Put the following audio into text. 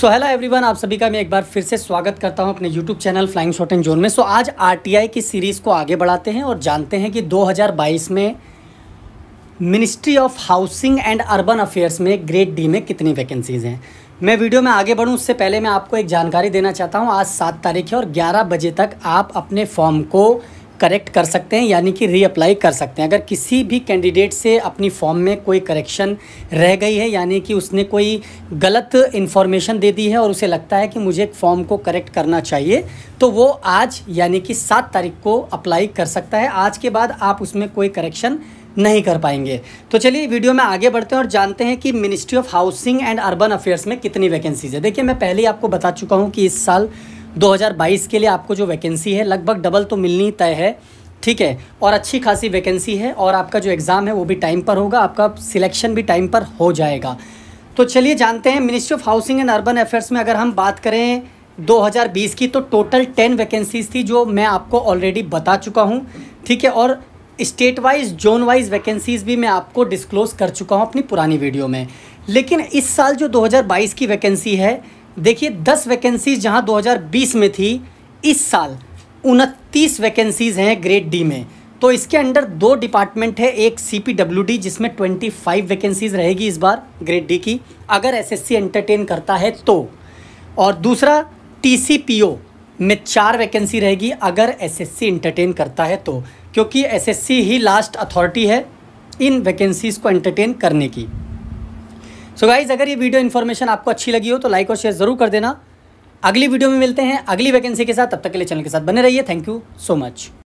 so hello everyone आप सभी का मैं एक बार फिर से स्वागत करता हूं अपने YouTube channel flying shot and zone में सो so, आज आरटीआई की सीरीज़ को आगे बढ़ाते हैं और जानते हैं कि 2022 में ministry of housing and urban affairs में ग्रेड डी में कितनी वैकेंसीज़ हैं मैं वीडियो में आगे बढ़ूँ उससे पहले मैं आपको एक जानकारी देना चाहता हूँ आज सात तारीख है और ग्यारह बजे तक आप अपने फॉर्म को करेक्ट कर सकते हैं यानी कि रीअप्लाई कर सकते हैं अगर किसी भी कैंडिडेट से अपनी फॉर्म में कोई करेक्शन रह गई है यानी कि उसने कोई गलत इन्फॉर्मेशन दे दी है और उसे लगता है कि मुझे फॉर्म को करेक्ट करना चाहिए तो वो आज यानी कि सात तारीख को अप्लाई कर सकता है आज के बाद आप उसमें कोई करेक्शन नहीं कर पाएंगे तो चलिए वीडियो में आगे बढ़ते हैं और जानते हैं कि ministry of housing and urban affairs में कितनी वैकेंसीज है देखिए मैं पहले ही आपको बता चुका हूँ कि इस साल 2022 के लिए आपको जो वैकेंसी है लगभग डबल तो मिलनी तय है ठीक है और अच्छी खासी वैकेंसी है और आपका जो एग्ज़ाम है वो भी टाइम पर होगा आपका सिलेक्शन भी टाइम पर हो जाएगा तो चलिए जानते हैं ministry of housing and urban affairs में अगर हम बात करें 2020 की तो टोटल 10 वैकेंसीज थी जो मैं आपको ऑलरेडी बता चुका हूँ ठीक है और state wise zone wise vacancies भी मैं आपको डिस्क्लोज कर चुका हूँ अपनी पुरानी वीडियो में लेकिन इस साल जो 2022 की वैकेंसी है देखिए दस वैकेंसीज जहाँ 2020 में थी इस साल उनतीस वैकेंसीज़ हैं ग्रेड डी में तो इसके अंडर दो डिपार्टमेंट है एक सी पी डब्ल्यू डी जिसमें ट्वेंटी फाइव वैकेंसीज रहेगी इस बार ग्रेड डी की अगर एस एस सी एंटरटेन करता है तो और दूसरा टी सी पी ओ में चार वैकेंसी रहेगी अगर एस एस सी इंटरटेन करता है तो क्योंकि एस एस सी ही लास्ट अथॉरिटी है इन वैकेंसीज़ को एंटरटेन करने की सो so गाइज़ अगर ये वीडियो इन्फॉर्मेशन आपको अच्छी लगी हो तो लाइक और शेयर ज़रूर कर देना अगली वीडियो में मिलते हैं अगली वैकेंसी के साथ तब तक के लिए चैनल के साथ बने रहिए थैंक यू सो मच